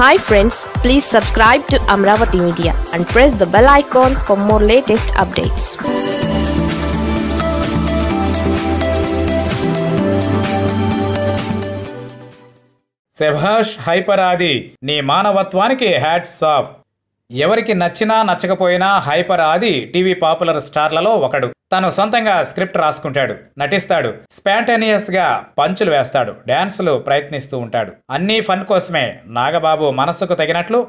hi friends please subscribe to Amaravati media and press the bell icon for more latest updates శభాష్ హైపరాది నీ మానవత్వానికి hats off ఎవరికి నచ్చినా నచ్చకపోయినా హైపర్ ఆది టీవీ పాపులర్ స్టార్లలో ఒకడు తను సొంతంగా స్క్రిప్ట్ రాసుకుంటాడు నటిస్తాడు స్పాంటేనియస్గా పంచులు వేస్తాడు డ్యాన్సులు ప్రయత్నిస్తూ ఉంటాడు అన్నీ ఫన్ కోసమే నాగబాబు మనస్సుకు తగినట్లు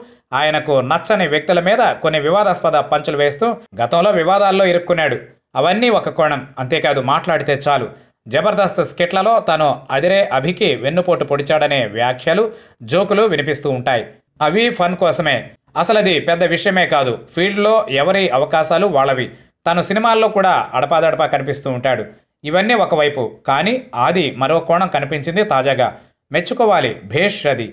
ఆయనకు నచ్చని వ్యక్తుల మీద కొన్ని వివాదాస్పద పంచులు వేస్తూ గతంలో వివాదాల్లో ఇరుక్కున్నాడు అవన్నీ ఒక కోణం అంతేకాదు మాట్లాడితే చాలు జబర్దస్త్ స్కిట్లలో తను అదిరే అభికి వెన్నుపోటు పొడిచాడనే వ్యాఖ్యలు జోకులు వినిపిస్తూ ఉంటాయి అవి ఫన్ కోసమే అసలు అది పెద్ద విషయమే కాదు ఫీల్డ్లో ఎవరి అవకాశాలు వాళ్ళవి తను సినిమాల్లో కూడా అడపాదడపా కనిపిస్తూ ఉంటాడు ఇవన్నీ ఒకవైపు కానీ ఆది మరో కోణం కనిపించింది తాజాగా మెచ్చుకోవాలి భేష్ రది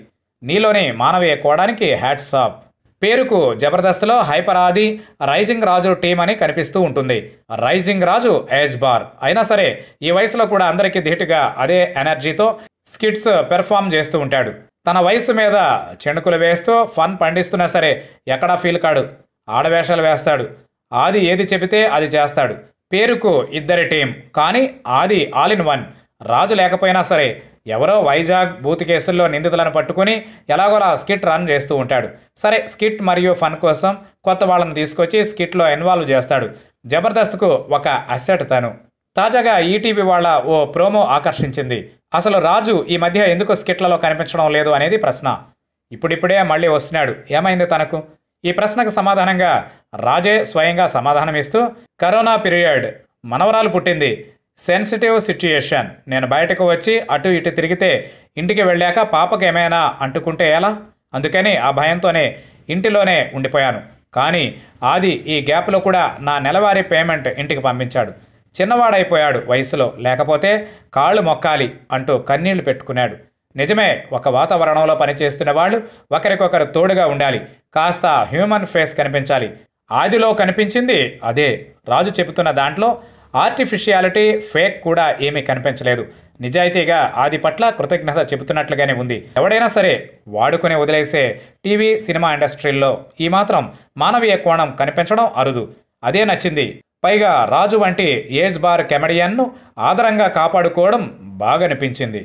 నీలోని మానవీయ కోణానికి హ్యాట్స్ ఆఫ్ పేరుకు జబర్దస్త్లో హైపర్ ఆది రైజింగ్ రాజు టీం అని కనిపిస్తూ ఉంటుంది రైజింగ్ రాజు ఏజ్ బార్ అయినా సరే ఈ వయసులో కూడా అందరికీ ధీటుగా అదే ఎనర్జీతో స్కిట్స్ పెర్ఫామ్ చేస్తూ ఉంటాడు తన వయసు మీద చెణుకులు వేస్తూ ఫన్ పండిస్తున్నా సరే ఎక్కడా ఫీల్ కాడు ఆడవేషాలు వేస్తాడు ఆది ఏది చెబితే అది చేస్తాడు పేరుకు ఇద్దరి టీం కానీ ఆది ఆల్ ఇన్ వన్ రాజు లేకపోయినా సరే ఎవరో వైజాగ్ బూత్ కేసుల్లో నిందితులను పట్టుకుని ఎలాగోలా స్కిట్ రన్ చేస్తూ ఉంటాడు సరే స్కిట్ మరియు ఫన్ కోసం కొత్త వాళ్ళని తీసుకొచ్చి స్కిట్లో ఇన్వాల్వ్ చేస్తాడు జబర్దస్త్కు ఒక అసెట్ తను తాజాగా ఈటీవీ వాళ్ళ ఓ ప్రోమో ఆకర్షించింది అసలు రాజు ఈ మధ్య ఎందుకు స్కిట్లలో కనిపించడం లేదు అనేది ప్రశ్న ఇప్పుడిప్పుడే మళ్ళీ వస్తున్నాడు ఏమైంది తనకు ఈ ప్రశ్నకు సమాధానంగా రాజే స్వయంగా సమాధానమిస్తూ కరోనా పీరియడ్ మనవరాలు పుట్టింది సెన్సిటివ్ సిచ్యుయేషన్ నేను బయటకు వచ్చి అటు ఇటు తిరిగితే ఇంటికి వెళ్ళాక పాపకు ఏమైనా అంటుకుంటే ఎలా అందుకని ఆ భయంతోనే ఇంటిలోనే ఉండిపోయాను కానీ ఆది ఈ గ్యాప్లో కూడా నా నెలవారీ పేమెంట్ ఇంటికి పంపించాడు చిన్నవాడైపోయాడు వయసులో లేకపోతే కాళ్ళు మొక్కాలి అంటూ కన్నీళ్లు పెట్టుకున్నాడు నిజమే ఒక వాతావరణంలో పనిచేస్తున్న వాళ్ళు ఒకరికొకరు తోడుగా ఉండాలి కాస్త హ్యూమన్ ఫేస్ కనిపించాలి ఆదిలో కనిపించింది అదే రాజు చెబుతున్న దాంట్లో ఆర్టిఫిషియాలిటీ ఫేక్ కూడా ఏమీ కనిపించలేదు నిజాయితీగా ఆది పట్ల కృతజ్ఞత చెబుతున్నట్లుగానే ఉంది ఎవడైనా సరే వాడుకుని వదిలేసే టీవీ సినిమా ఇండస్ట్రీల్లో ఈ మాత్రం మానవీయ కోణం కనిపించడం అరుదు అదే నచ్చింది పైగా రాజు వంటి ఏజ్ బార్ కెమెడియన్ను ఆదరంగా కాపాడుకోవడం బాగనిపించింది